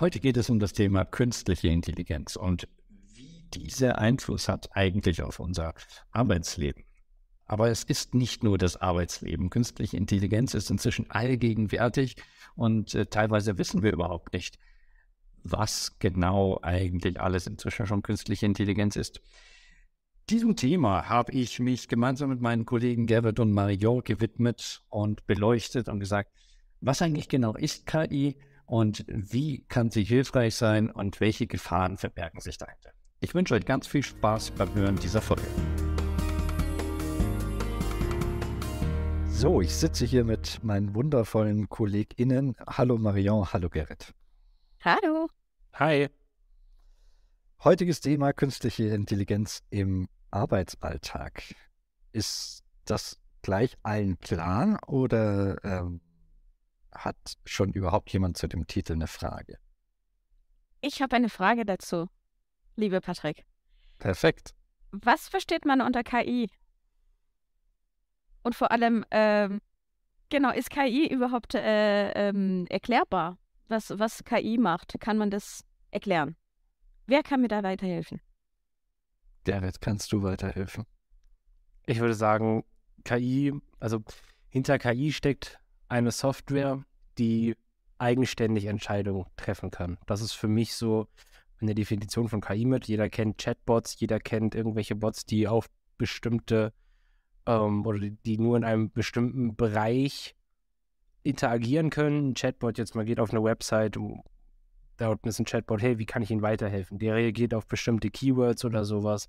Heute geht es um das Thema künstliche Intelligenz und wie diese Einfluss hat eigentlich auf unser Arbeitsleben. Aber es ist nicht nur das Arbeitsleben. Künstliche Intelligenz ist inzwischen allgegenwärtig und äh, teilweise wissen wir überhaupt nicht, was genau eigentlich alles inzwischen schon künstliche Intelligenz ist. Diesem Thema habe ich mich gemeinsam mit meinen Kollegen Gerrit und Marior gewidmet und beleuchtet und gesagt, was eigentlich genau ist KI, und wie kann sie hilfreich sein und welche Gefahren verbergen sich dahinter. Ich wünsche euch ganz viel Spaß beim Hören dieser Folge. So, ich sitze hier mit meinen wundervollen KollegInnen. Hallo Marion, hallo Gerrit. Hallo. Hi. Heutiges Thema künstliche Intelligenz im Arbeitsalltag. Ist das gleich allen klar oder ähm, hat schon überhaupt jemand zu dem Titel eine Frage? Ich habe eine Frage dazu, liebe Patrick. Perfekt. Was versteht man unter KI? Und vor allem, ähm, genau, ist KI überhaupt äh, ähm, erklärbar? Was, was KI macht, kann man das erklären? Wer kann mir da weiterhelfen? Gerrit, kannst du weiterhelfen? Ich würde sagen, KI, also hinter KI steckt eine Software, die eigenständig Entscheidungen treffen kann. Das ist für mich so eine Definition von KI mit. Jeder kennt Chatbots, jeder kennt irgendwelche Bots, die auf bestimmte ähm, oder die nur in einem bestimmten Bereich interagieren können. Ein Chatbot jetzt mal geht auf eine Website, da unten ist ein Chatbot, hey, wie kann ich Ihnen weiterhelfen? Der reagiert auf bestimmte Keywords oder sowas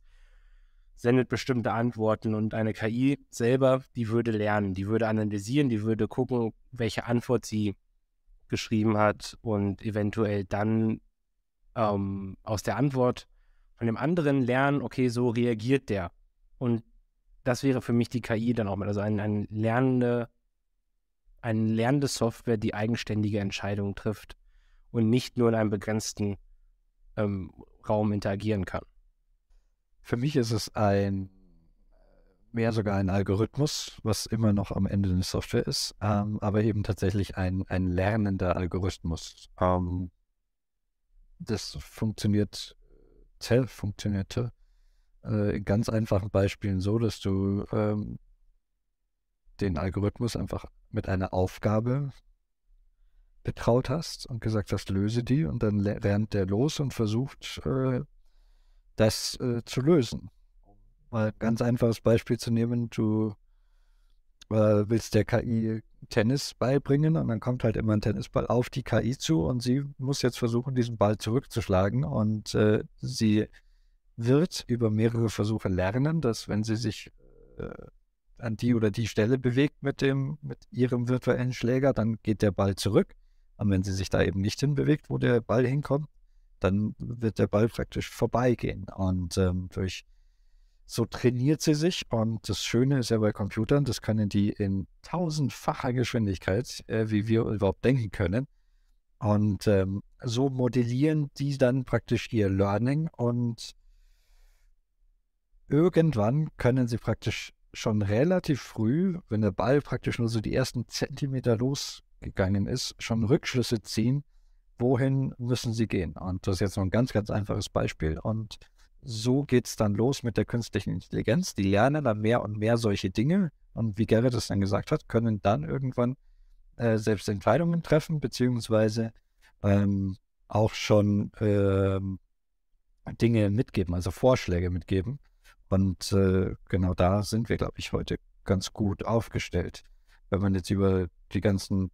sendet bestimmte Antworten und eine KI selber, die würde lernen, die würde analysieren, die würde gucken, welche Antwort sie geschrieben hat und eventuell dann ähm, aus der Antwort von dem anderen lernen, okay, so reagiert der. Und das wäre für mich die KI dann auch mal, also eine ein lernende, eine lernende Software, die eigenständige Entscheidungen trifft und nicht nur in einem begrenzten ähm, Raum interagieren kann. Für mich ist es ein mehr sogar ein Algorithmus, was immer noch am Ende eine Software ist, ähm, aber eben tatsächlich ein, ein lernender Algorithmus. Ähm, das funktioniert, Zell funktionierte äh, in ganz einfachen Beispielen so, dass du ähm, den Algorithmus einfach mit einer Aufgabe betraut hast und gesagt hast, löse die und dann lernt der los und versucht, äh, das äh, zu lösen. Mal ein ganz einfaches Beispiel zu nehmen, du äh, willst der KI Tennis beibringen und dann kommt halt immer ein Tennisball auf die KI zu und sie muss jetzt versuchen, diesen Ball zurückzuschlagen und äh, sie wird über mehrere Versuche lernen, dass wenn sie sich äh, an die oder die Stelle bewegt mit dem, mit ihrem virtuellen Schläger, dann geht der Ball zurück. Und wenn sie sich da eben nicht hinbewegt, wo der Ball hinkommt, dann wird der Ball praktisch vorbeigehen. Und ähm, durch so trainiert sie sich. Und das Schöne ist ja bei Computern, das können die in tausendfacher Geschwindigkeit, äh, wie wir überhaupt denken können. Und ähm, so modellieren die dann praktisch ihr Learning und irgendwann können sie praktisch schon relativ früh, wenn der Ball praktisch nur so die ersten Zentimeter losgegangen ist, schon Rückschlüsse ziehen, wohin müssen sie gehen? Und das ist jetzt nur ein ganz, ganz einfaches Beispiel. Und so geht es dann los mit der künstlichen Intelligenz. Die lernen dann mehr und mehr solche Dinge. Und wie Gerrit es dann gesagt hat, können dann irgendwann äh, selbst Entscheidungen treffen, beziehungsweise ähm, auch schon äh, Dinge mitgeben, also Vorschläge mitgeben. Und äh, genau da sind wir, glaube ich, heute ganz gut aufgestellt. Wenn man jetzt über die ganzen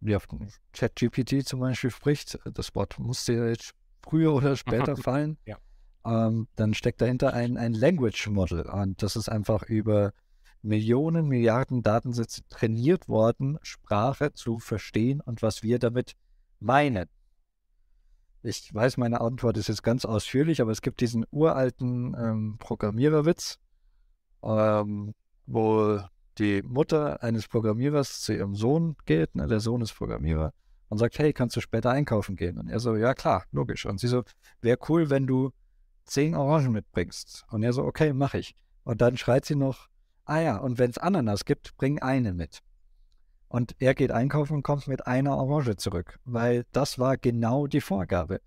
ja, hm, ChatGPT zum Beispiel spricht, das Wort musste ja jetzt früher oder später fallen, ja. ähm, dann steckt dahinter ein, ein Language Model. Und das ist einfach über Millionen, Milliarden Datensätze trainiert worden, Sprache zu verstehen und was wir damit meinen. Ich weiß, meine Antwort ist jetzt ganz ausführlich, aber es gibt diesen uralten ähm, Programmiererwitz, ähm, wo die Mutter eines Programmierers zu ihrem Sohn geht, ne, der Sohn ist Programmierer, und sagt, hey, kannst du später einkaufen gehen? Und er so, ja klar, logisch. Und sie so, wäre cool, wenn du zehn Orangen mitbringst. Und er so, okay, mache ich. Und dann schreit sie noch, ah ja, und wenn es Ananas gibt, bring eine mit. Und er geht einkaufen und kommt mit einer Orange zurück, weil das war genau die Vorgabe.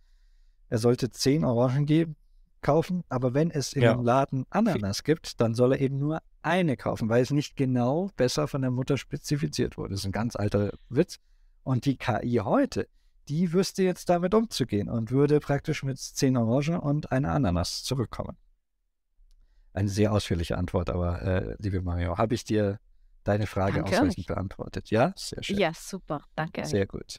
Er sollte zehn Orangen geben, kaufen, aber wenn es in ja. dem Laden Ananas gibt, dann soll er eben nur eine kaufen, weil es nicht genau besser von der Mutter spezifiziert wurde. Das ist ein ganz alter Witz. Und die KI heute, die wüsste jetzt damit umzugehen und würde praktisch mit zehn Orangen und einer Ananas zurückkommen. Eine sehr ausführliche Antwort, aber äh, liebe Mario, habe ich dir deine Frage danke ausreichend euch. beantwortet? Ja, sehr schön. Ja, super, danke. Sehr gut.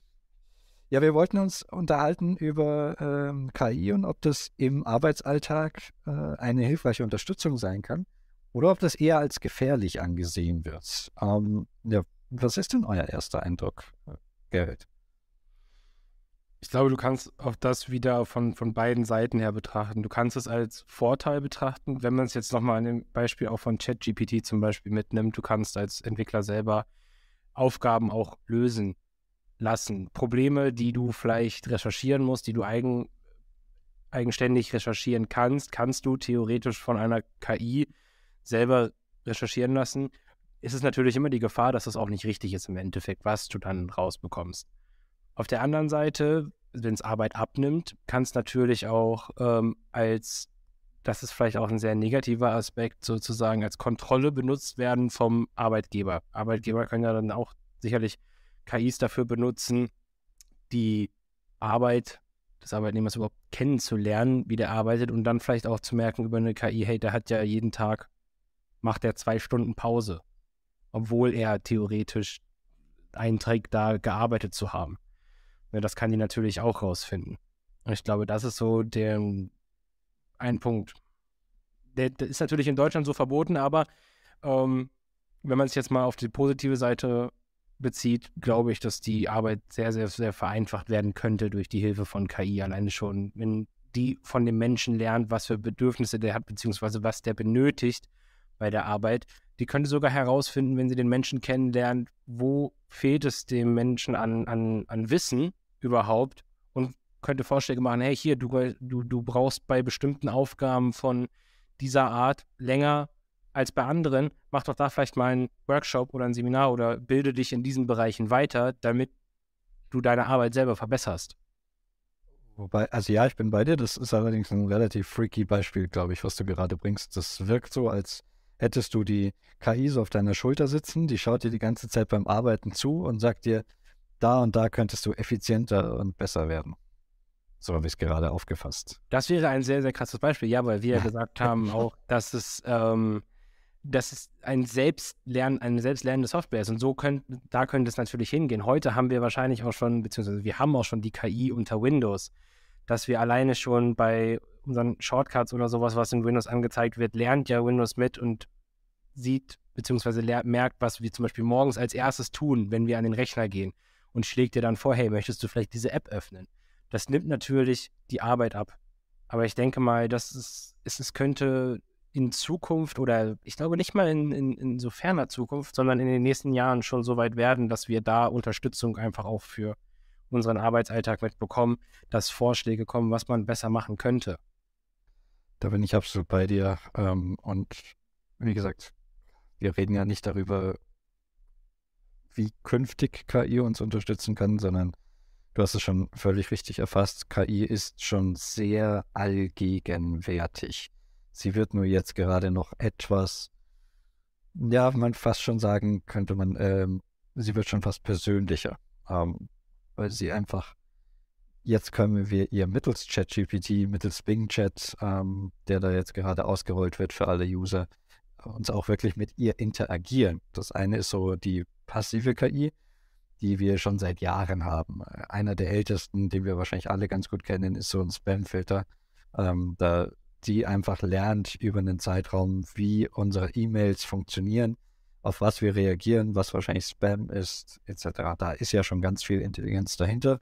Ja, wir wollten uns unterhalten über ähm, KI und ob das im Arbeitsalltag äh, eine hilfreiche Unterstützung sein kann oder ob das eher als gefährlich angesehen wird. Ähm, ja, was ist denn euer erster Eindruck, äh, Gerrit? Ich glaube, du kannst auch das wieder von, von beiden Seiten her betrachten. Du kannst es als Vorteil betrachten, wenn man es jetzt nochmal an dem Beispiel auch von ChatGPT zum Beispiel mitnimmt. Du kannst als Entwickler selber Aufgaben auch lösen lassen. Probleme, die du vielleicht recherchieren musst, die du eigen, eigenständig recherchieren kannst, kannst du theoretisch von einer KI selber recherchieren lassen, ist es natürlich immer die Gefahr, dass das auch nicht richtig ist im Endeffekt, was du dann rausbekommst. Auf der anderen Seite, wenn es Arbeit abnimmt, kann es natürlich auch ähm, als, das ist vielleicht auch ein sehr negativer Aspekt, sozusagen als Kontrolle benutzt werden vom Arbeitgeber. Arbeitgeber mhm. können ja dann auch sicherlich KIs dafür benutzen, die Arbeit des Arbeitnehmers überhaupt kennenzulernen, wie der arbeitet und dann vielleicht auch zu merken über eine KI, hey, der hat ja jeden Tag macht er zwei Stunden Pause, obwohl er theoretisch einträgt, da gearbeitet zu haben. Ja, das kann die natürlich auch rausfinden. ich glaube, das ist so der ein Punkt. Der, der ist natürlich in Deutschland so verboten, aber ähm, wenn man sich jetzt mal auf die positive Seite bezieht, glaube ich, dass die Arbeit sehr, sehr, sehr vereinfacht werden könnte durch die Hilfe von KI alleine schon. Wenn die von dem Menschen lernt, was für Bedürfnisse der hat, beziehungsweise was der benötigt, bei der Arbeit. Die könnte sogar herausfinden, wenn sie den Menschen kennenlernt, wo fehlt es dem Menschen an, an, an Wissen überhaupt und könnte Vorschläge machen, hey, hier, du, du, du brauchst bei bestimmten Aufgaben von dieser Art länger als bei anderen, mach doch da vielleicht mal einen Workshop oder ein Seminar oder bilde dich in diesen Bereichen weiter, damit du deine Arbeit selber verbesserst. Wobei, also ja, ich bin bei dir. Das ist allerdings ein relativ freaky Beispiel, glaube ich, was du gerade bringst. Das wirkt so, als Hättest du die KI so auf deiner Schulter sitzen, die schaut dir die ganze Zeit beim Arbeiten zu und sagt dir, da und da könntest du effizienter und besser werden. So habe ich es gerade aufgefasst. Das wäre ein sehr, sehr krasses Beispiel, ja, weil wir ja gesagt haben auch, dass es, ähm, dass es ein Selbstlern, eine selbstlernende Software ist. Und so könnt, da könnte es natürlich hingehen. Heute haben wir wahrscheinlich auch schon, beziehungsweise wir haben auch schon die KI unter Windows dass wir alleine schon bei unseren Shortcuts oder sowas, was in Windows angezeigt wird, lernt ja Windows mit und sieht beziehungsweise merkt, was wir zum Beispiel morgens als erstes tun, wenn wir an den Rechner gehen und schlägt dir dann vor, hey, möchtest du vielleicht diese App öffnen? Das nimmt natürlich die Arbeit ab. Aber ich denke mal, dass es, es, es könnte in Zukunft oder ich glaube nicht mal in, in, in so ferner Zukunft, sondern in den nächsten Jahren schon so weit werden, dass wir da Unterstützung einfach auch für unseren Arbeitsalltag mitbekommen, dass Vorschläge kommen, was man besser machen könnte. Da bin ich absolut bei dir. Ähm, und wie gesagt, wir reden ja nicht darüber, wie künftig KI uns unterstützen kann, sondern du hast es schon völlig richtig erfasst. KI ist schon sehr allgegenwärtig. Sie wird nur jetzt gerade noch etwas, ja, man fast schon sagen könnte man, ähm, sie wird schon fast persönlicher. Ähm, weil sie einfach, jetzt können wir ihr mittels ChatGPT, mittels Bing Chat, ähm, der da jetzt gerade ausgerollt wird für alle User, uns auch wirklich mit ihr interagieren. Das eine ist so die passive KI, die wir schon seit Jahren haben. Einer der ältesten, den wir wahrscheinlich alle ganz gut kennen, ist so ein Spamfilter, ähm, da die einfach lernt über einen Zeitraum, wie unsere E-Mails funktionieren auf was wir reagieren, was wahrscheinlich Spam ist, etc. Da ist ja schon ganz viel Intelligenz dahinter.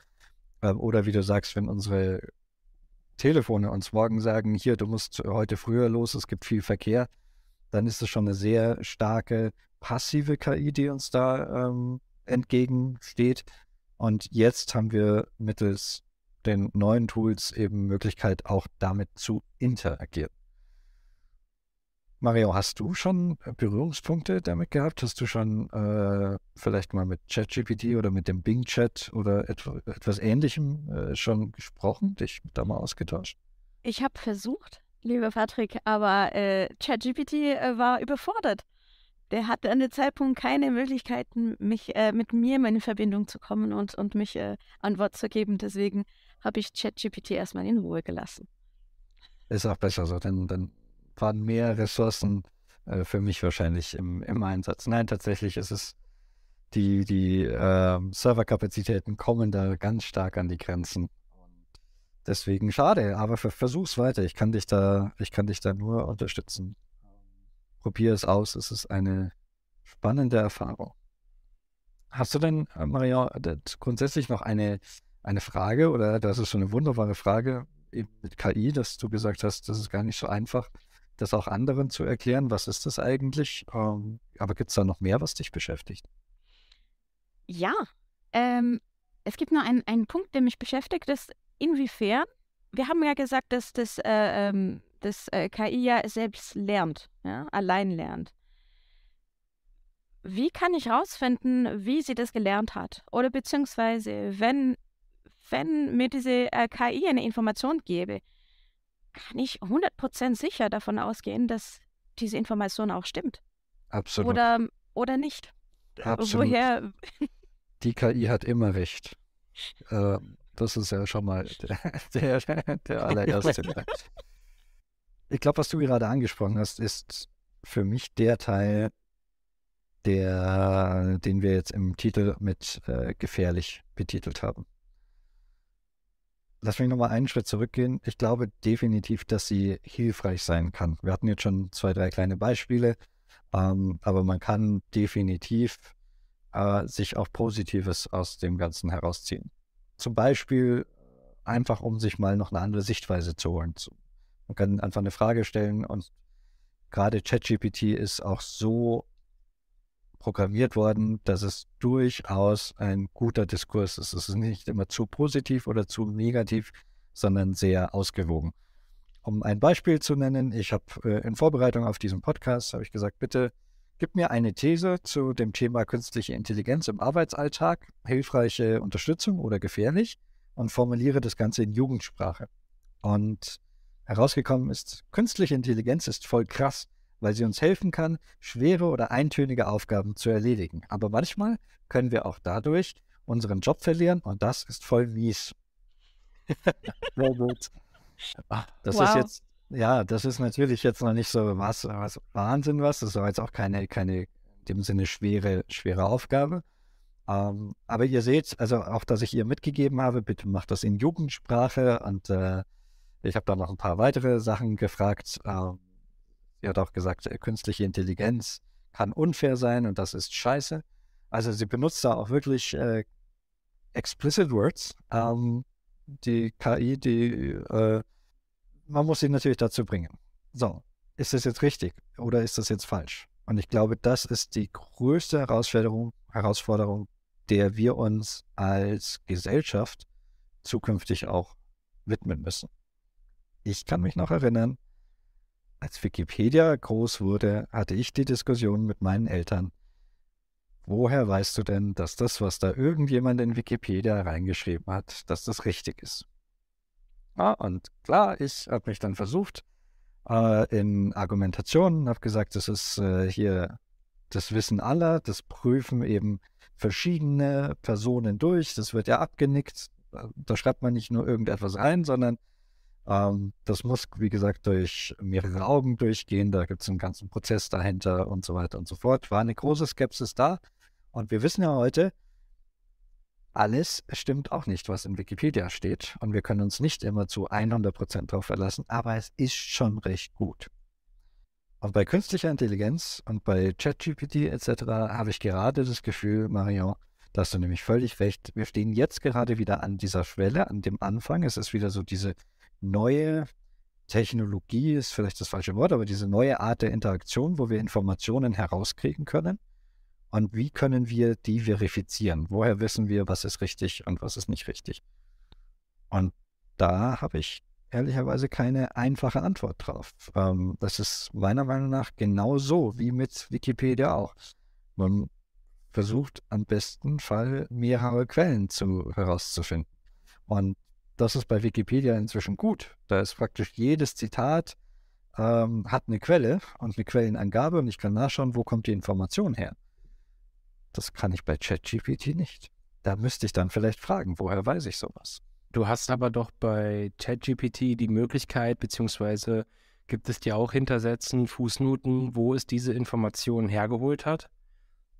Ähm, oder wie du sagst, wenn unsere Telefone uns morgen sagen, hier, du musst heute früher los, es gibt viel Verkehr, dann ist es schon eine sehr starke passive KI, die uns da ähm, entgegensteht. Und jetzt haben wir mittels den neuen Tools eben Möglichkeit, auch damit zu interagieren. Mario, hast du schon äh, Berührungspunkte damit gehabt? Hast du schon äh, vielleicht mal mit ChatGPT oder mit dem Bing-Chat oder etwa, etwas Ähnlichem äh, schon gesprochen, dich da mal ausgetauscht? Ich habe versucht, lieber Patrick, aber äh, ChatGPT äh, war überfordert. Der hatte an dem Zeitpunkt keine Möglichkeiten, mich äh, mit mir in Verbindung zu kommen und, und mich Wort zu geben. Deswegen habe ich ChatGPT erstmal in Ruhe gelassen. Ist auch besser so, denn dann waren mehr Ressourcen äh, für mich wahrscheinlich im, im, Einsatz. Nein, tatsächlich ist es, die, die äh, Serverkapazitäten kommen da ganz stark an die Grenzen. Deswegen schade, aber versuch's weiter. Ich kann dich da, ich kann dich da nur unterstützen. Probier es aus, es ist eine spannende Erfahrung. Hast du denn, äh, Marion, äh, grundsätzlich noch eine, eine Frage oder das ist schon eine wunderbare Frage mit KI, dass du gesagt hast, das ist gar nicht so einfach das auch anderen zu erklären, was ist das eigentlich? Ähm, aber gibt es da noch mehr, was dich beschäftigt? Ja, ähm, es gibt nur einen, Punkt, der mich beschäftigt, ist inwiefern, wir haben ja gesagt, dass das, äh, ähm, das äh, KI ja selbst lernt, ja, allein lernt. Wie kann ich herausfinden, wie sie das gelernt hat? Oder beziehungsweise, wenn, wenn mir diese äh, KI eine Information gebe, kann ich 100% sicher davon ausgehen, dass diese Information auch stimmt. Absolut. Oder, ähm, oder nicht. Absolut. Woher? Die KI hat immer recht. Äh, das ist ja schon mal der, der, der allererste. ich glaube, was du gerade angesprochen hast, ist für mich der Teil, der, den wir jetzt im Titel mit äh, gefährlich betitelt haben lass mich nochmal einen Schritt zurückgehen. Ich glaube definitiv, dass sie hilfreich sein kann. Wir hatten jetzt schon zwei, drei kleine Beispiele, ähm, aber man kann definitiv äh, sich auch Positives aus dem Ganzen herausziehen. Zum Beispiel einfach, um sich mal noch eine andere Sichtweise zu holen. Man kann einfach eine Frage stellen und gerade ChatGPT ist auch so programmiert worden, dass es durchaus ein guter Diskurs ist. Es ist nicht immer zu positiv oder zu negativ, sondern sehr ausgewogen. Um ein Beispiel zu nennen, ich habe äh, in Vorbereitung auf diesen Podcast, habe ich gesagt, bitte gib mir eine These zu dem Thema künstliche Intelligenz im Arbeitsalltag, hilfreiche Unterstützung oder gefährlich und formuliere das Ganze in Jugendsprache. Und herausgekommen ist, künstliche Intelligenz ist voll krass weil sie uns helfen kann, schwere oder eintönige Aufgaben zu erledigen. Aber manchmal können wir auch dadurch unseren Job verlieren und das ist voll mies. Sehr gut. das wow. ist jetzt, ja, das ist natürlich jetzt noch nicht so was, was Wahnsinn was. Das war jetzt auch keine, keine in dem Sinne schwere, schwere Aufgabe. Ähm, aber ihr seht, also auch, dass ich ihr mitgegeben habe, bitte macht das in Jugendsprache und äh, ich habe da noch ein paar weitere Sachen gefragt. Ähm, sie hat auch gesagt, äh, künstliche Intelligenz kann unfair sein und das ist scheiße. Also sie benutzt da auch wirklich äh, explicit words. Ähm, die KI, die äh, man muss sie natürlich dazu bringen. So, ist das jetzt richtig oder ist das jetzt falsch? Und ich glaube, das ist die größte Herausforderung, Herausforderung der wir uns als Gesellschaft zukünftig auch widmen müssen. Ich kann mich noch erinnern, als Wikipedia groß wurde, hatte ich die Diskussion mit meinen Eltern. Woher weißt du denn, dass das, was da irgendjemand in Wikipedia reingeschrieben hat, dass das richtig ist? Ja, ah, und klar, ich habe mich dann versucht äh, in Argumentationen, habe gesagt, das ist äh, hier das Wissen aller, das prüfen eben verschiedene Personen durch, das wird ja abgenickt, da schreibt man nicht nur irgendetwas rein, sondern ähm, das muss, wie gesagt, durch mehrere Augen durchgehen. Da gibt es einen ganzen Prozess dahinter und so weiter und so fort. War eine große Skepsis da. Und wir wissen ja heute, alles stimmt auch nicht, was in Wikipedia steht. Und wir können uns nicht immer zu 100% darauf verlassen, aber es ist schon recht gut. Und bei künstlicher Intelligenz und bei ChatGPT etc. habe ich gerade das Gefühl, Marion, da hast du nämlich völlig recht. Wir stehen jetzt gerade wieder an dieser Schwelle, an dem Anfang. Es ist wieder so diese neue Technologie, ist vielleicht das falsche Wort, aber diese neue Art der Interaktion, wo wir Informationen herauskriegen können. Und wie können wir die verifizieren? Woher wissen wir, was ist richtig und was ist nicht richtig? Und da habe ich ehrlicherweise keine einfache Antwort drauf. Ähm, das ist meiner Meinung nach genauso wie mit Wikipedia auch. Man versucht am besten Fall mehrere Quellen zu, herauszufinden. Und das ist bei Wikipedia inzwischen gut. Da ist praktisch jedes Zitat ähm, hat eine Quelle und eine Quellenangabe und ich kann nachschauen, wo kommt die Information her. Das kann ich bei ChatGPT nicht. Da müsste ich dann vielleicht fragen, woher weiß ich sowas? Du hast aber doch bei ChatGPT die Möglichkeit, beziehungsweise gibt es dir auch Hintersetzen, Fußnoten, wo es diese Information hergeholt hat?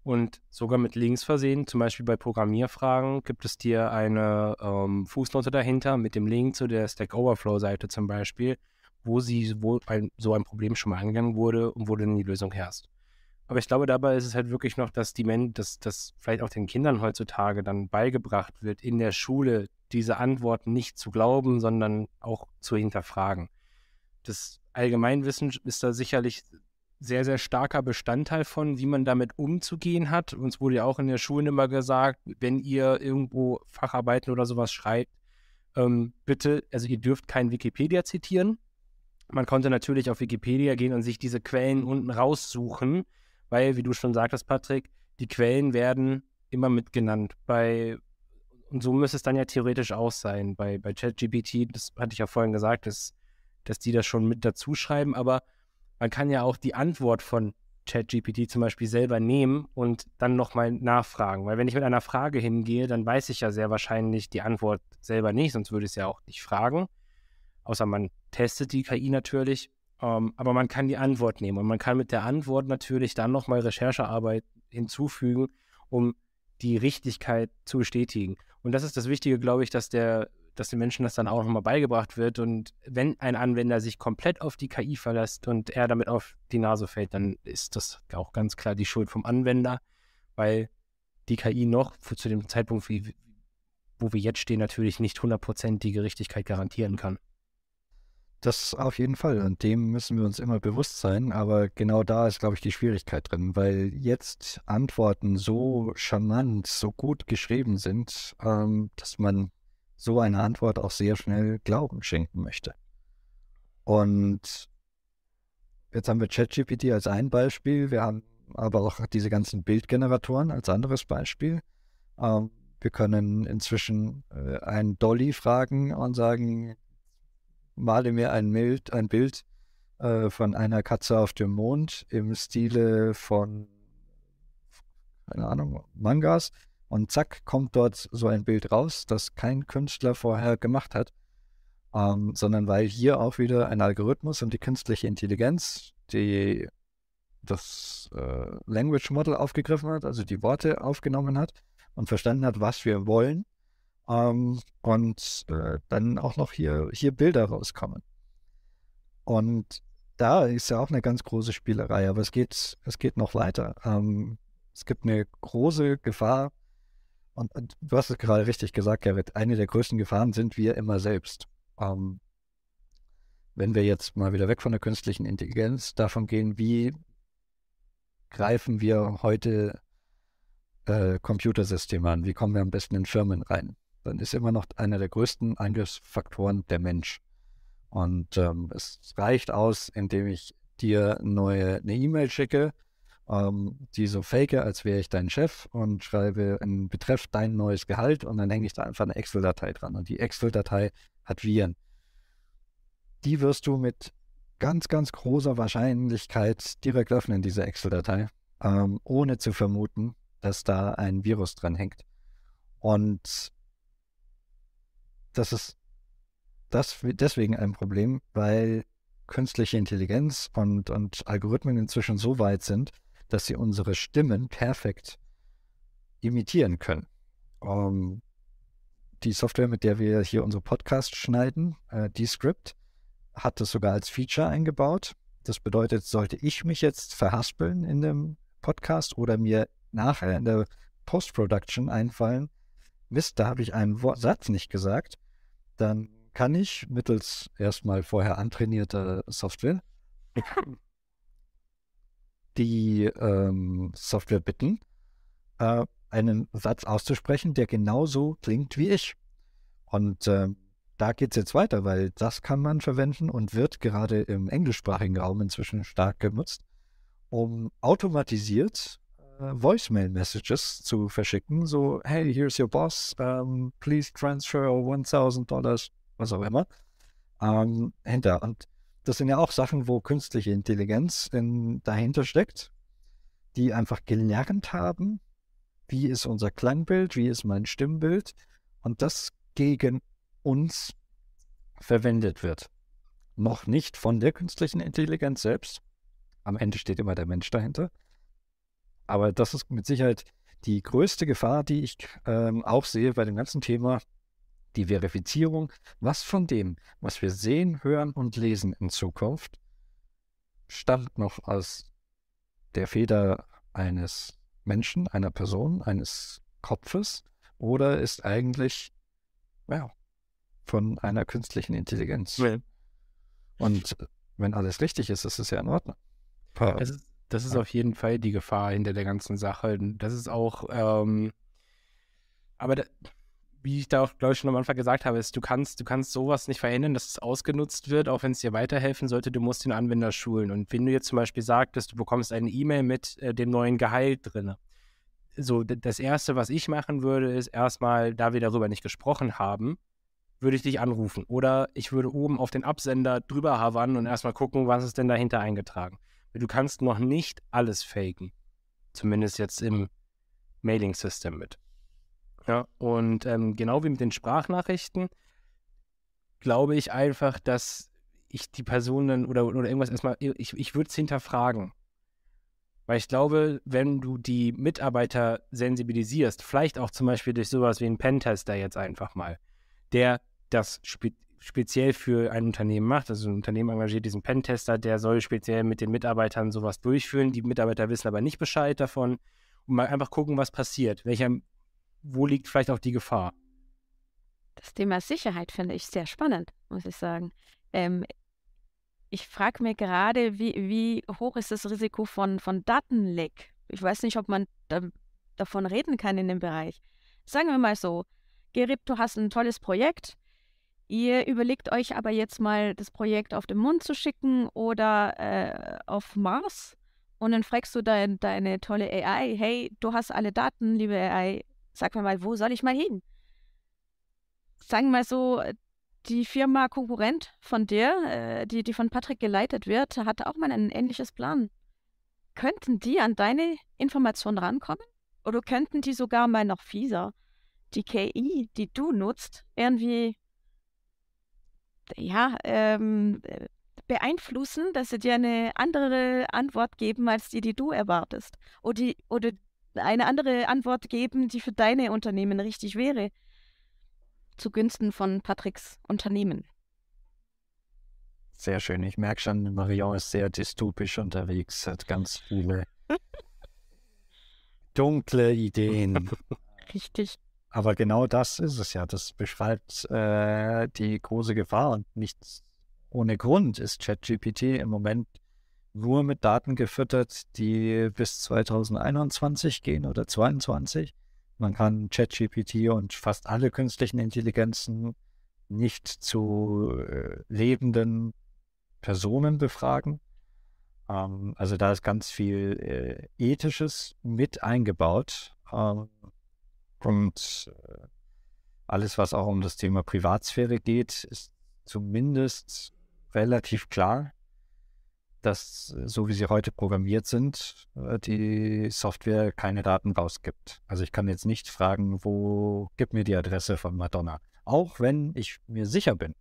und sogar mit Links versehen. Zum Beispiel bei Programmierfragen gibt es dir eine ähm, Fußnote dahinter mit dem Link zu der Stack Overflow-Seite zum Beispiel, wo sie wo ein, so ein Problem schon mal angegangen wurde und wo du dann die Lösung herrscht. Aber ich glaube, dabei ist es halt wirklich noch, dass die Men dass das vielleicht auch den Kindern heutzutage dann beigebracht wird, in der Schule diese Antworten nicht zu glauben, sondern auch zu hinterfragen. Das Allgemeinwissen ist da sicherlich sehr, sehr starker Bestandteil von, wie man damit umzugehen hat. Uns wurde ja auch in der Schule immer gesagt, wenn ihr irgendwo Facharbeiten oder sowas schreibt, ähm, bitte, also ihr dürft kein Wikipedia zitieren. Man konnte natürlich auf Wikipedia gehen und sich diese Quellen unten raussuchen, weil, wie du schon sagtest, Patrick, die Quellen werden immer mitgenannt. Bei, und so müsste es dann ja theoretisch auch sein. Bei, bei ChatGPT, das hatte ich ja vorhin gesagt, dass, dass die das schon mit dazu schreiben, aber man kann ja auch die Antwort von ChatGPT zum Beispiel selber nehmen und dann nochmal nachfragen. Weil wenn ich mit einer Frage hingehe, dann weiß ich ja sehr wahrscheinlich die Antwort selber nicht, sonst würde ich es ja auch nicht fragen. Außer man testet die KI natürlich. Ähm, aber man kann die Antwort nehmen und man kann mit der Antwort natürlich dann nochmal Recherchearbeit hinzufügen, um die Richtigkeit zu bestätigen. Und das ist das Wichtige, glaube ich, dass der dass den Menschen das dann auch nochmal beigebracht wird. Und wenn ein Anwender sich komplett auf die KI verlässt und er damit auf die Nase fällt, dann ist das auch ganz klar die Schuld vom Anwender, weil die KI noch zu dem Zeitpunkt, wie, wo wir jetzt stehen, natürlich nicht 100% die Richtigkeit garantieren kann. Das auf jeden Fall. Und dem müssen wir uns immer bewusst sein. Aber genau da ist, glaube ich, die Schwierigkeit drin, weil jetzt Antworten so charmant, so gut geschrieben sind, ähm, dass man so eine Antwort auch sehr schnell Glauben schenken möchte. Und jetzt haben wir ChatGPT als ein Beispiel, wir haben aber auch diese ganzen Bildgeneratoren als anderes Beispiel. Ähm, wir können inzwischen äh, einen Dolly fragen und sagen, male mir ein, Bild, ein Bild äh, von einer Katze auf dem Mond im Stile von, keine Ahnung, Mangas und zack, kommt dort so ein Bild raus, das kein Künstler vorher gemacht hat, ähm, sondern weil hier auch wieder ein Algorithmus und die künstliche Intelligenz, die das äh, Language Model aufgegriffen hat, also die Worte aufgenommen hat und verstanden hat, was wir wollen. Ähm, und äh, dann auch noch hier, hier Bilder rauskommen. Und da ist ja auch eine ganz große Spielerei, aber es geht, es geht noch weiter. Ähm, es gibt eine große Gefahr, und, und, du hast es gerade richtig gesagt, Gerrit. Eine der größten Gefahren sind wir immer selbst. Ähm, wenn wir jetzt mal wieder weg von der künstlichen Intelligenz davon gehen, wie greifen wir heute äh, Computersysteme an? Wie kommen wir am besten in Firmen rein? Dann ist immer noch einer der größten Eingriffsfaktoren der Mensch. Und ähm, es reicht aus, indem ich dir neue, eine E-Mail schicke ähm, die so fake, als wäre ich dein Chef und schreibe in Betreff dein neues Gehalt und dann hänge ich da einfach eine Excel-Datei dran. Und die Excel-Datei hat Viren. Die wirst du mit ganz, ganz großer Wahrscheinlichkeit direkt öffnen, diese Excel-Datei, ähm, ohne zu vermuten, dass da ein Virus dran hängt. Und das ist das deswegen ein Problem, weil künstliche Intelligenz und, und Algorithmen inzwischen so weit sind, dass sie unsere Stimmen perfekt imitieren können. Um, ähm, die Software, mit der wir hier unsere Podcasts schneiden, äh, die hat das sogar als Feature eingebaut. Das bedeutet, sollte ich mich jetzt verhaspeln in dem Podcast oder mir nachher in der Post-Production einfallen, Mist, da habe ich einen Satz nicht gesagt, dann kann ich mittels erstmal vorher antrainierter Software die ähm, Software bitten, äh, einen Satz auszusprechen, der genauso klingt wie ich. Und äh, da geht es jetzt weiter, weil das kann man verwenden und wird gerade im englischsprachigen Raum inzwischen stark genutzt, um automatisiert äh, Voicemail-Messages zu verschicken, so, hey, here's your boss, um, please transfer 1000 Dollars, was auch immer, ähm, hinter. Und das sind ja auch Sachen, wo künstliche Intelligenz in, dahinter steckt, die einfach gelernt haben, wie ist unser Klangbild, wie ist mein Stimmbild und das gegen uns verwendet wird. Noch nicht von der künstlichen Intelligenz selbst. Am Ende steht immer der Mensch dahinter. Aber das ist mit Sicherheit die größte Gefahr, die ich ähm, auch sehe bei dem ganzen Thema die Verifizierung, was von dem, was wir sehen, hören und lesen in Zukunft, stammt noch aus der Feder eines Menschen, einer Person, eines Kopfes oder ist eigentlich ja, von einer künstlichen Intelligenz. Ja. Und wenn alles richtig ist, ist es ja in Ordnung. Das ist, das ist ja. auf jeden Fall die Gefahr hinter der ganzen Sache. Das ist auch, ähm, aber da, wie ich da auch, glaube ich, schon am Anfang gesagt habe, ist, du kannst, du kannst sowas nicht verhindern, dass es ausgenutzt wird, auch wenn es dir weiterhelfen sollte, du musst den Anwender schulen. Und wenn du jetzt zum Beispiel sagtest, du bekommst eine E-Mail mit äh, dem neuen Gehalt drin, so das Erste, was ich machen würde, ist erstmal, da wir darüber nicht gesprochen haben, würde ich dich anrufen. Oder ich würde oben auf den Absender drüber havern und erstmal gucken, was ist denn dahinter eingetragen. Du kannst noch nicht alles faken. Zumindest jetzt im Mailing-System mit. Ja, und ähm, genau wie mit den Sprachnachrichten glaube ich einfach, dass ich die Personen oder, oder irgendwas erstmal, ich, ich würde es hinterfragen. Weil ich glaube, wenn du die Mitarbeiter sensibilisierst, vielleicht auch zum Beispiel durch sowas wie einen Pentester jetzt einfach mal, der das spe speziell für ein Unternehmen macht, also ein Unternehmen engagiert diesen Pentester, der soll speziell mit den Mitarbeitern sowas durchführen, die Mitarbeiter wissen aber nicht Bescheid davon und mal einfach gucken, was passiert, welcher wo liegt vielleicht auch die Gefahr? Das Thema Sicherheit finde ich sehr spannend, muss ich sagen. Ähm, ich frage mir gerade, wie, wie, hoch ist das Risiko von, von Datenleck? Ich weiß nicht, ob man da, davon reden kann in dem Bereich. Sagen wir mal so, Gerrit, du hast ein tolles Projekt. Ihr überlegt euch aber jetzt mal, das Projekt auf den Mond zu schicken oder äh, auf Mars. Und dann fragst du dein, deine tolle AI, hey, du hast alle Daten, liebe AI, Sag mir mal, wo soll ich mal hin? Sagen wir mal so, äh, die Firma Konkurrent von dir, äh, die, die von Patrick geleitet wird, hat auch mal ein ähnliches Plan. Könnten die an deine Informationen rankommen? Oder könnten die sogar mal noch fieser die KI, die du nutzt, irgendwie ja, ähm, äh, beeinflussen, dass sie dir eine andere Antwort geben als die, die du erwartest? Oder die, oder eine andere Antwort geben, die für deine Unternehmen richtig wäre. Zugunsten von Patricks Unternehmen. Sehr schön. Ich merke schon, Marion ist sehr dystopisch unterwegs, hat ganz viele dunkle Ideen. Richtig. Aber genau das ist es ja. Das beschreibt äh, die große Gefahr. Und nicht ohne Grund ist ChatGPT im Moment nur mit Daten gefüttert, die bis 2021 gehen oder 2022. Man kann ChatGPT und fast alle künstlichen Intelligenzen nicht zu äh, lebenden Personen befragen. Ähm, also da ist ganz viel äh, Ethisches mit eingebaut. Ähm, und äh, alles, was auch um das Thema Privatsphäre geht, ist zumindest relativ klar dass äh, so wie sie heute programmiert sind, äh, die Software keine Daten rausgibt. Also ich kann jetzt nicht fragen, wo gib mir die Adresse von Madonna. Auch wenn ich mir sicher bin,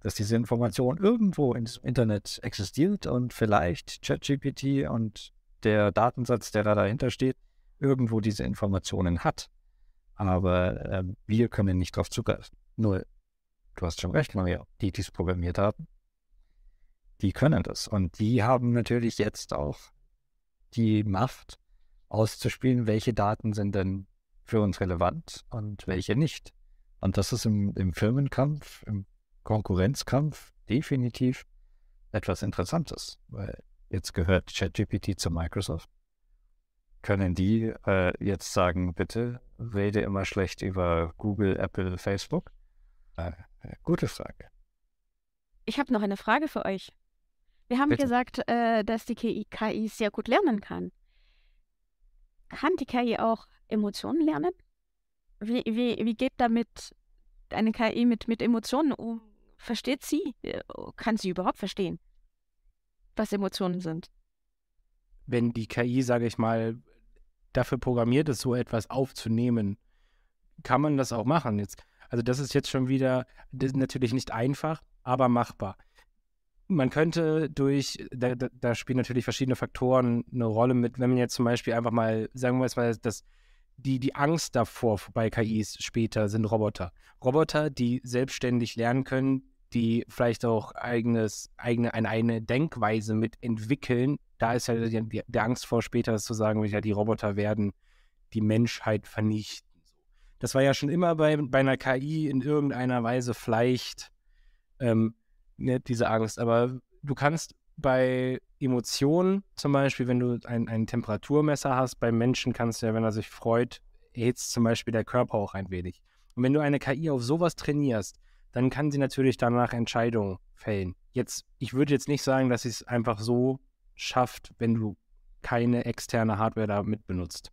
dass diese Information irgendwo im Internet existiert und vielleicht ChatGPT und der Datensatz, der da dahinter steht, irgendwo diese Informationen hat. Aber äh, wir können nicht darauf zugreifen. Nur, du hast schon recht, Maria, die, die es programmiert haben, die können das. Und die haben natürlich jetzt auch die Macht auszuspielen, welche Daten sind denn für uns relevant und welche nicht. Und das ist im, im Firmenkampf, im Konkurrenzkampf definitiv etwas Interessantes, weil jetzt gehört ChatGPT zu Microsoft. Können die äh, jetzt sagen, bitte rede immer schlecht über Google, Apple, Facebook? Äh, gute Frage. Ich habe noch eine Frage für euch. Wir haben Bitte. gesagt, äh, dass die KI, KI sehr gut lernen kann. Kann die KI auch Emotionen lernen? Wie, wie, wie geht damit eine KI mit, mit Emotionen um? Versteht sie? Äh, kann sie überhaupt verstehen, was Emotionen sind? Wenn die KI, sage ich mal, dafür programmiert ist, so etwas aufzunehmen, kann man das auch machen. Jetzt, also das ist jetzt schon wieder natürlich nicht einfach, aber machbar man könnte durch, da, da, spielen natürlich verschiedene Faktoren eine Rolle mit, wenn man jetzt zum Beispiel einfach mal, sagen wir mal, dass die, die Angst davor bei KIs später sind Roboter. Roboter, die selbstständig lernen können, die vielleicht auch eigenes, eigene, eine, eine Denkweise mit entwickeln. Da ist ja halt die, die, Angst vor später zu sagen, ja, die Roboter werden die Menschheit vernichten. Das war ja schon immer bei, bei einer KI in irgendeiner Weise vielleicht ähm, ne, diese Angst. Aber du kannst bei Emotionen, zum Beispiel, wenn du ein, ein Temperaturmesser hast, bei Menschen kannst du ja, wenn er sich freut, erhitzt zum Beispiel der Körper auch ein wenig. Und wenn du eine KI auf sowas trainierst, dann kann sie natürlich danach Entscheidungen fällen. Jetzt, ich würde jetzt nicht sagen, dass sie es einfach so schafft, wenn du keine externe Hardware da mit benutzt.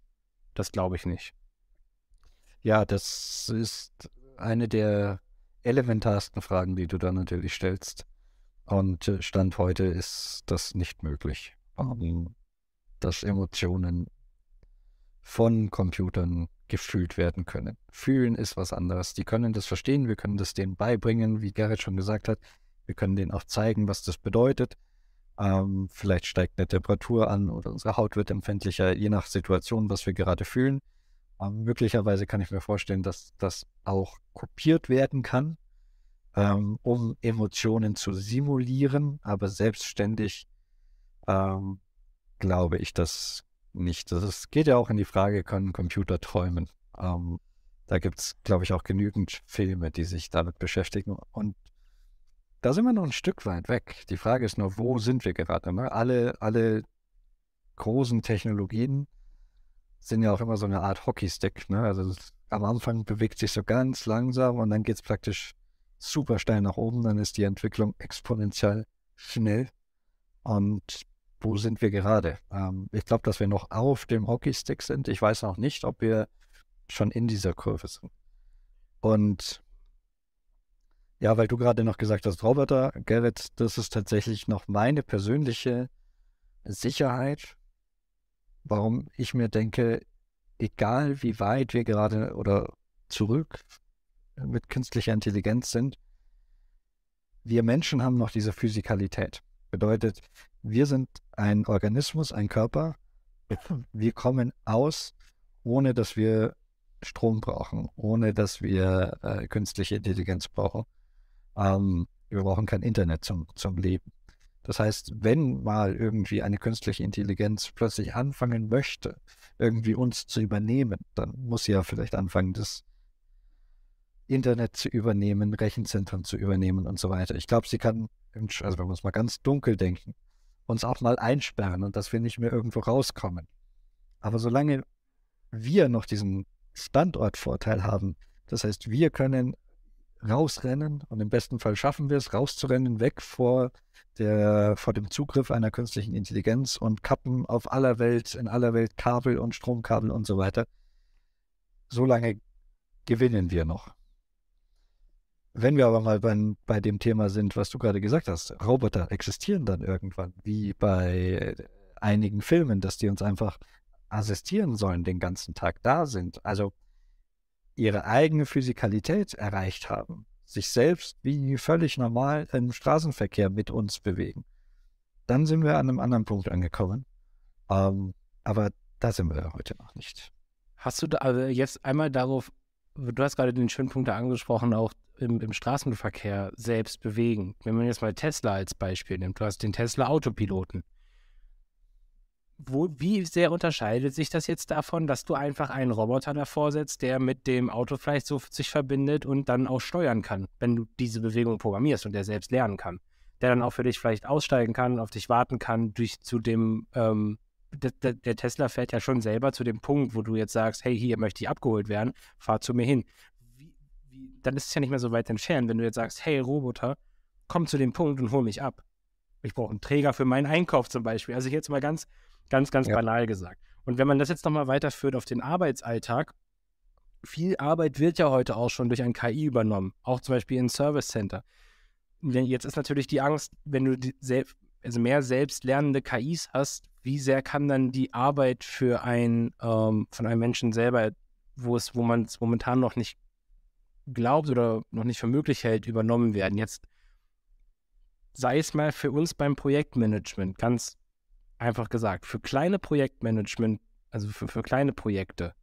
Das glaube ich nicht. Ja, das ist eine der elementarsten Fragen, die du da natürlich stellst. Und äh, Stand heute ist das nicht möglich, mhm. dass Emotionen von Computern gefühlt werden können. Fühlen ist was anderes. Die können das verstehen, wir können das denen beibringen, wie Gerrit schon gesagt hat. Wir können denen auch zeigen, was das bedeutet. Ähm, vielleicht steigt eine Temperatur an oder unsere Haut wird empfindlicher, je nach Situation, was wir gerade fühlen. Aber möglicherweise kann ich mir vorstellen, dass das auch kopiert werden kann, ähm, um Emotionen zu simulieren, aber selbstständig ähm, glaube ich das nicht. Das geht ja auch in die Frage, können Computer träumen? Ähm, da gibt es, glaube ich, auch genügend Filme, die sich damit beschäftigen. Und da sind wir noch ein Stück weit weg. Die Frage ist nur, wo sind wir gerade? Ne? Alle, alle großen Technologien sind ja auch immer so eine Art Hockeystick. Ne? Also das, am Anfang bewegt sich so ganz langsam und dann geht es praktisch super steil nach oben. Dann ist die Entwicklung exponentiell schnell. Und wo sind wir gerade? Ähm, ich glaube, dass wir noch auf dem Hockeystick sind. Ich weiß noch nicht, ob wir schon in dieser Kurve sind. Und ja, weil du gerade noch gesagt hast, Roboter, Gerrit, das ist tatsächlich noch meine persönliche Sicherheit warum ich mir denke, egal wie weit wir gerade oder zurück mit künstlicher Intelligenz sind, wir Menschen haben noch diese Physikalität. Bedeutet, wir sind ein Organismus, ein Körper. Wir kommen aus, ohne dass wir Strom brauchen, ohne dass wir äh, künstliche Intelligenz brauchen. Ähm, wir brauchen kein Internet zum, zum Leben. Das heißt, wenn mal irgendwie eine künstliche Intelligenz plötzlich anfangen möchte, irgendwie uns zu übernehmen, dann muss sie ja vielleicht anfangen, das Internet zu übernehmen, Rechenzentren zu übernehmen und so weiter. Ich glaube, sie kann, also wenn wir uns mal ganz dunkel denken, uns auch mal einsperren und dass wir nicht mehr irgendwo rauskommen. Aber solange wir noch diesen Standortvorteil haben, das heißt, wir können rausrennen und im besten Fall schaffen wir es, rauszurennen, weg vor, der, vor dem Zugriff einer künstlichen Intelligenz und kappen auf aller Welt, in aller Welt Kabel und Stromkabel und so weiter. Solange gewinnen wir noch. Wenn wir aber mal bei, bei dem Thema sind, was du gerade gesagt hast, Roboter existieren dann irgendwann, wie bei einigen Filmen, dass die uns einfach assistieren sollen, den ganzen Tag da sind. Also ihre eigene Physikalität erreicht haben, sich selbst wie völlig normal im Straßenverkehr mit uns bewegen, dann sind wir an einem anderen Punkt angekommen. Ähm, aber da sind wir heute noch nicht. Hast du da, also jetzt einmal darauf, du hast gerade den schönen Punkt da angesprochen, auch im, im Straßenverkehr selbst bewegen. Wenn man jetzt mal Tesla als Beispiel nimmt, du hast den Tesla Autopiloten wo, wie sehr unterscheidet sich das jetzt davon, dass du einfach einen Roboter davor setzt, der mit dem Auto vielleicht so sich verbindet und dann auch steuern kann, wenn du diese Bewegung programmierst und der selbst lernen kann? Der dann auch für dich vielleicht aussteigen kann, auf dich warten kann, durch zu dem, ähm, der, der Tesla fährt ja schon selber zu dem Punkt, wo du jetzt sagst, hey, hier möchte ich abgeholt werden, fahr zu mir hin. Wie, wie, dann ist es ja nicht mehr so weit entfernt, wenn du jetzt sagst, hey Roboter, komm zu dem Punkt und hol mich ab. Ich brauche einen Träger für meinen Einkauf zum Beispiel. Also jetzt mal ganz Ganz, ganz ja. banal gesagt. Und wenn man das jetzt nochmal weiterführt auf den Arbeitsalltag, viel Arbeit wird ja heute auch schon durch ein KI übernommen, auch zum Beispiel in Service Center. Jetzt ist natürlich die Angst, wenn du selbst, also mehr selbstlernende KIs hast, wie sehr kann dann die Arbeit für ein, ähm, von einem Menschen selber, wo es, wo man es momentan noch nicht glaubt oder noch nicht für möglich hält, übernommen werden. Jetzt sei es mal für uns beim Projektmanagement, ganz einfach gesagt, für kleine Projektmanagement, also für, für kleine Projekte,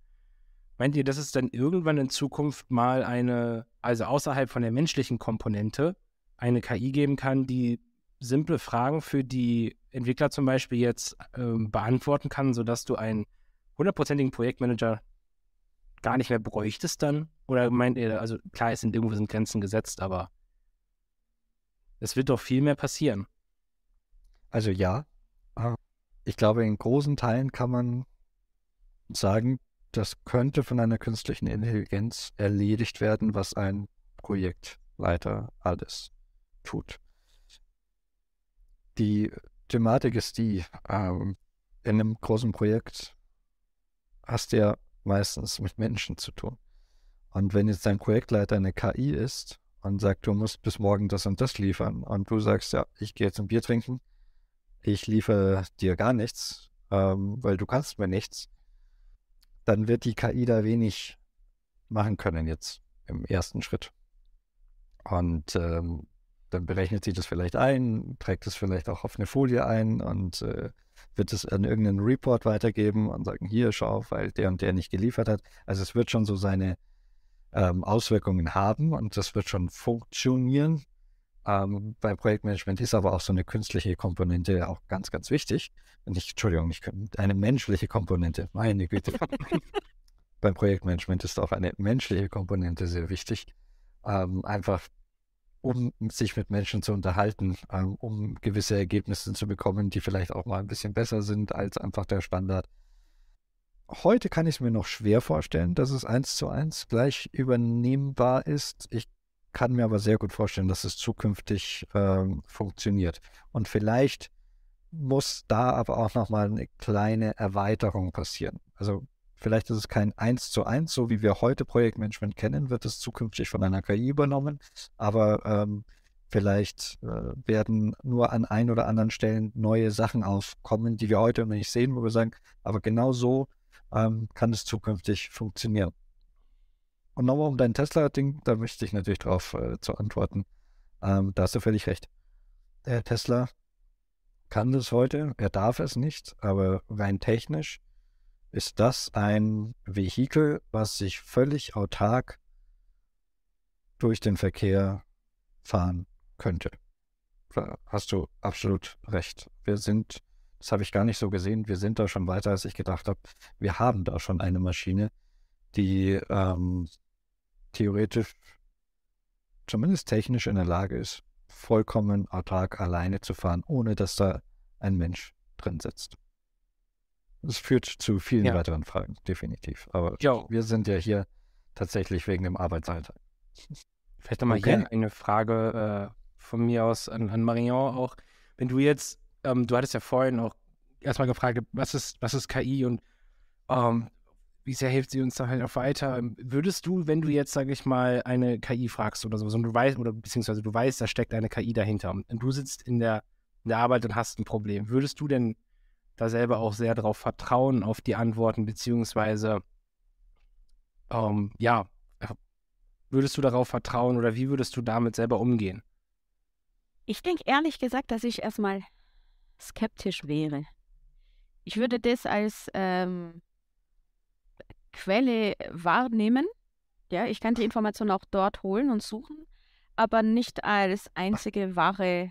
meint ihr, dass es dann irgendwann in Zukunft mal eine, also außerhalb von der menschlichen Komponente, eine KI geben kann, die simple Fragen für die Entwickler zum Beispiel jetzt äh, beantworten kann, sodass du einen hundertprozentigen Projektmanager gar nicht mehr bräuchtest dann? Oder meint ihr, also klar, es sind irgendwo sind Grenzen gesetzt, aber es wird doch viel mehr passieren. Also ja, ich glaube, in großen Teilen kann man sagen, das könnte von einer künstlichen Intelligenz erledigt werden, was ein Projektleiter alles tut. Die Thematik ist die, ähm, in einem großen Projekt hast du ja meistens mit Menschen zu tun. Und wenn jetzt dein Projektleiter eine KI ist und sagt, du musst bis morgen das und das liefern und du sagst, ja, ich gehe jetzt ein Bier trinken, ich liefere dir gar nichts, ähm, weil du kannst mir nichts, dann wird die KI da wenig machen können jetzt im ersten Schritt. Und ähm, dann berechnet sie das vielleicht ein, trägt es vielleicht auch auf eine Folie ein und äh, wird es an irgendeinen Report weitergeben und sagen, hier, schau, weil der und der nicht geliefert hat. Also es wird schon so seine ähm, Auswirkungen haben und das wird schon funktionieren. Ähm, beim Projektmanagement ist aber auch so eine künstliche Komponente auch ganz, ganz wichtig. Nicht, Entschuldigung, nicht eine menschliche Komponente, meine Güte. beim Projektmanagement ist auch eine menschliche Komponente sehr wichtig. Ähm, einfach um sich mit Menschen zu unterhalten, ähm, um gewisse Ergebnisse zu bekommen, die vielleicht auch mal ein bisschen besser sind als einfach der Standard. Heute kann ich es mir noch schwer vorstellen, dass es eins zu eins gleich übernehmbar ist. Ich kann mir aber sehr gut vorstellen, dass es zukünftig ähm, funktioniert. Und vielleicht muss da aber auch nochmal eine kleine Erweiterung passieren. Also vielleicht ist es kein 1 zu 1, so wie wir heute Projektmanagement kennen, wird es zukünftig von einer KI übernommen, aber ähm, vielleicht äh, werden nur an ein oder anderen Stellen neue Sachen aufkommen, die wir heute noch nicht sehen, wo wir sagen, aber genau so ähm, kann es zukünftig funktionieren. Und nochmal um dein Tesla-Ding, da möchte ich natürlich drauf äh, zu antworten. Ähm, da hast du völlig recht. Der Tesla kann das heute, er darf es nicht, aber rein technisch ist das ein Vehikel, was sich völlig autark durch den Verkehr fahren könnte. Da hast du absolut recht. Wir sind, das habe ich gar nicht so gesehen, wir sind da schon weiter, als ich gedacht habe. Wir haben da schon eine Maschine, die ähm, theoretisch, zumindest technisch in der Lage ist, vollkommen autark alleine zu fahren, ohne dass da ein Mensch drin sitzt. Das führt zu vielen ja. weiteren Fragen, definitiv. Aber jo. wir sind ja hier tatsächlich wegen dem Arbeitsalltag. Vielleicht nochmal okay. hier eine Frage äh, von mir aus an, an Marion auch. Wenn du jetzt, ähm, du hattest ja vorhin auch erstmal gefragt, was ist, was ist KI und ähm, bisher hilft sie uns da halt auch weiter. Ähm, würdest du, wenn du hm. jetzt, sage ich mal, eine KI fragst oder sowas und du weißt, oder beziehungsweise du weißt, da steckt eine KI dahinter und du sitzt in der, in der Arbeit und hast ein Problem, würdest du denn da selber auch sehr darauf vertrauen, auf die Antworten, beziehungsweise, ähm, ja, äh, würdest du darauf vertrauen oder wie würdest du damit selber umgehen? Ich denke ehrlich gesagt, dass ich erstmal skeptisch wäre. Ich würde das als ähm, Quelle wahrnehmen. Ja, ich kann die Information auch dort holen und suchen, aber nicht als einzige wahre äh,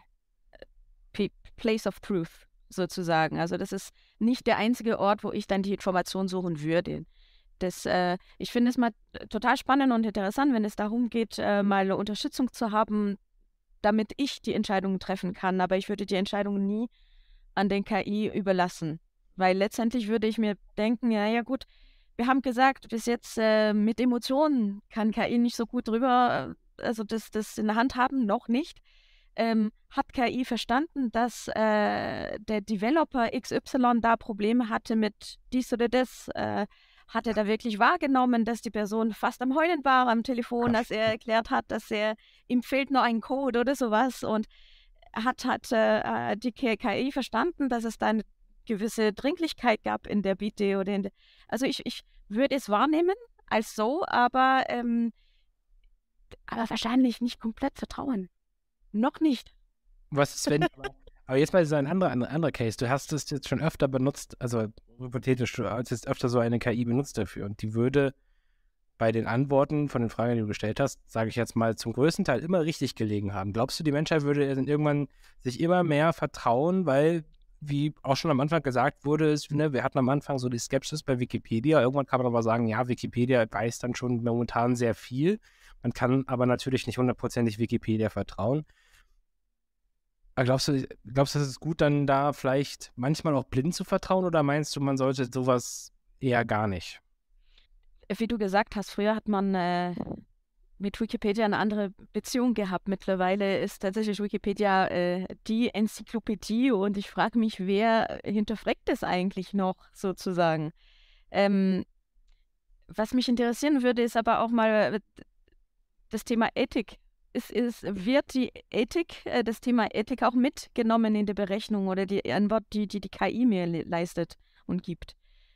P Place of Truth sozusagen. Also das ist nicht der einzige Ort, wo ich dann die Information suchen würde. Das, äh, ich finde es mal äh, total spannend und interessant, wenn es darum geht, äh, mal Unterstützung zu haben, damit ich die Entscheidungen treffen kann. Aber ich würde die Entscheidungen nie an den KI überlassen. Weil letztendlich würde ich mir denken, ja, ja gut, wir haben gesagt, bis jetzt äh, mit Emotionen kann KI nicht so gut drüber, äh, also das, das in der Hand haben, noch nicht. Ähm, hat KI verstanden, dass äh, der Developer XY da Probleme hatte mit dies oder das? Äh, hat er da wirklich wahrgenommen, dass die Person fast am Heulen war am Telefon, dass er erklärt hat, dass er ihm fehlt nur ein Code oder sowas und hat, hat äh, äh die KI verstanden, dass es da eine gewisse Dringlichkeit gab in der Bitte oder in der also ich, ich würde es wahrnehmen als so, aber, ähm, aber wahrscheinlich nicht komplett vertrauen. Noch nicht. Was ist, wenn. aber jetzt mal so ein anderer, anderer, anderer Case. Du hast es jetzt schon öfter benutzt, also hypothetisch, du hast jetzt öfter so eine KI benutzt dafür und die würde bei den Antworten von den Fragen, die du gestellt hast, sage ich jetzt mal, zum größten Teil immer richtig gelegen haben. Glaubst du, die Menschheit würde irgendwann sich immer mehr vertrauen, weil wie auch schon am Anfang gesagt wurde, ist, ne, wir hatten am Anfang so die Skepsis bei Wikipedia. Irgendwann kann man aber sagen, ja, Wikipedia weiß dann schon momentan sehr viel. Man kann aber natürlich nicht hundertprozentig Wikipedia vertrauen. Aber glaubst du, glaubst du, es ist gut, dann da vielleicht manchmal auch blind zu vertrauen oder meinst du, man sollte sowas eher gar nicht? Äh, wie du gesagt hast, früher hat man äh, mit Wikipedia eine andere Beziehung gehabt. Mittlerweile ist tatsächlich Wikipedia äh, die Enzyklopädie und ich frage mich, wer hinterfragt das eigentlich noch sozusagen? Ähm, was mich interessieren würde, ist aber auch mal äh, das Thema Ethik. Ist, ist, wird die Ethik, äh, das Thema Ethik auch mitgenommen in der Berechnung oder die Antwort, die die, die KI mir le leistet und gibt?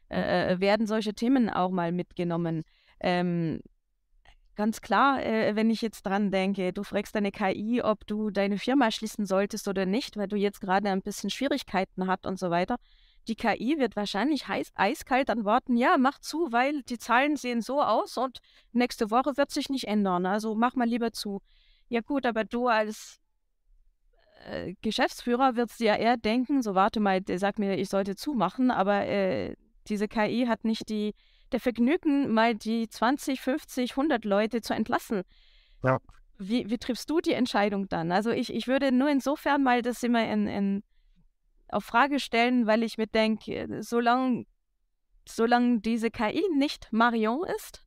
Äh, mhm. äh, werden solche Themen auch mal mitgenommen? Ähm, Ganz klar, äh, wenn ich jetzt dran denke, du fragst deine KI, ob du deine Firma schließen solltest oder nicht, weil du jetzt gerade ein bisschen Schwierigkeiten hast und so weiter. Die KI wird wahrscheinlich heiß, eiskalt antworten, ja, mach zu, weil die Zahlen sehen so aus und nächste Woche wird sich nicht ändern. Also mach mal lieber zu. Ja gut, aber du als äh, Geschäftsführer wirst ja eher denken, so warte mal, der sagt mir, ich sollte zumachen, aber äh, diese KI hat nicht die der Vergnügen, mal die 20, 50, 100 Leute zu entlassen. Ja. Wie, wie triffst du die Entscheidung dann? Also ich, ich würde nur insofern mal das immer in, in, auf Frage stellen, weil ich mir denke, äh, solange solang diese KI nicht Marion ist,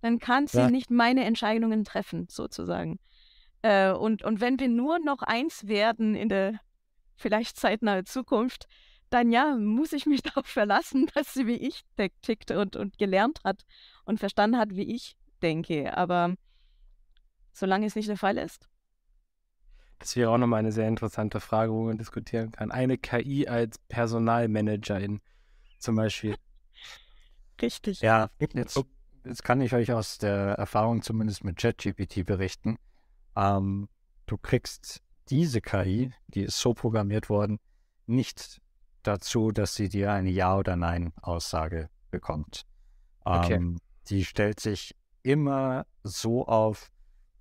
dann kann sie ja. nicht meine Entscheidungen treffen, sozusagen. Äh, und, und wenn wir nur noch eins werden in der vielleicht zeitnahe Zukunft, dann ja, muss ich mich darauf verlassen, dass sie wie ich tickt und, und gelernt hat und verstanden hat, wie ich denke. Aber solange es nicht der Fall ist. Das wäre auch nochmal eine sehr interessante Frage, wo man diskutieren kann. Eine KI als Personalmanagerin zum Beispiel. Richtig. Ja, jetzt, jetzt kann ich euch aus der Erfahrung zumindest mit ChatGPT berichten. Ähm, du kriegst diese KI, die ist so programmiert worden, nicht dazu, dass sie dir eine Ja- oder Nein-Aussage bekommt. Okay. Ähm, die stellt sich immer so auf,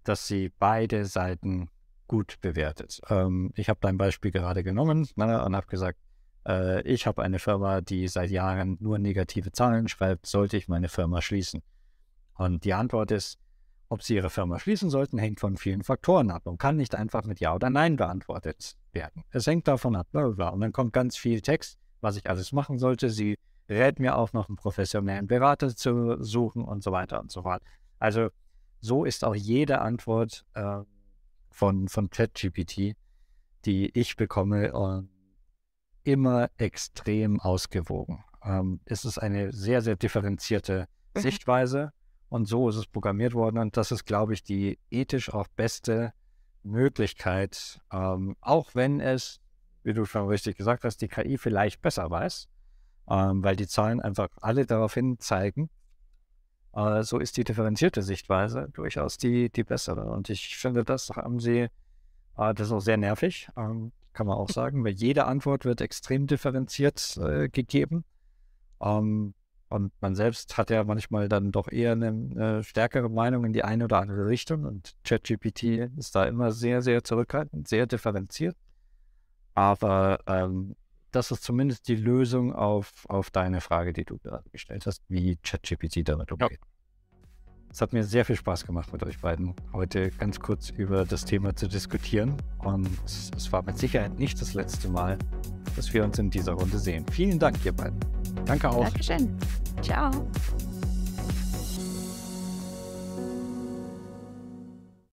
dass sie beide Seiten gut bewertet. Ähm, ich habe dein Beispiel gerade genommen ne, und habe gesagt, äh, ich habe eine Firma, die seit Jahren nur negative Zahlen schreibt, sollte ich meine Firma schließen? Und die Antwort ist, ob Sie Ihre Firma schließen sollten, hängt von vielen Faktoren ab und kann nicht einfach mit Ja oder Nein beantwortet werden. Es hängt davon ab, bla bla. bla. Und dann kommt ganz viel Text, was ich alles machen sollte. Sie rät mir auch noch einen professionellen Berater zu suchen und so weiter und so fort. Also so ist auch jede Antwort äh, von, von ChatGPT, die ich bekomme, äh, immer extrem ausgewogen. Ähm, es ist eine sehr, sehr differenzierte mhm. Sichtweise. Und so ist es programmiert worden. Und das ist, glaube ich, die ethisch auch beste Möglichkeit, ähm, auch wenn es, wie du schon richtig gesagt hast, die KI vielleicht besser weiß, ähm, weil die Zahlen einfach alle darauf hin zeigen. Äh, so ist die differenzierte Sichtweise durchaus die, die bessere. Und ich finde, das haben sie, äh, das ist auch sehr nervig, ähm, kann man auch sagen, weil jede Antwort wird extrem differenziert äh, gegeben. Ähm, und man selbst hat ja manchmal dann doch eher eine, eine äh, stärkere Meinung in die eine oder andere Richtung. Und ChatGPT ist da immer sehr, sehr zurückhaltend, sehr differenziert. Aber ähm, das ist zumindest die Lösung auf, auf deine Frage, die du gerade gestellt hast, wie ChatGPT damit umgeht. Es hat mir sehr viel Spaß gemacht mit euch beiden, heute ganz kurz über das Thema zu diskutieren. Und es war mit Sicherheit nicht das letzte Mal, dass wir uns in dieser Runde sehen. Vielen Dank, ihr beiden. Danke auch. Dankeschön. Ciao.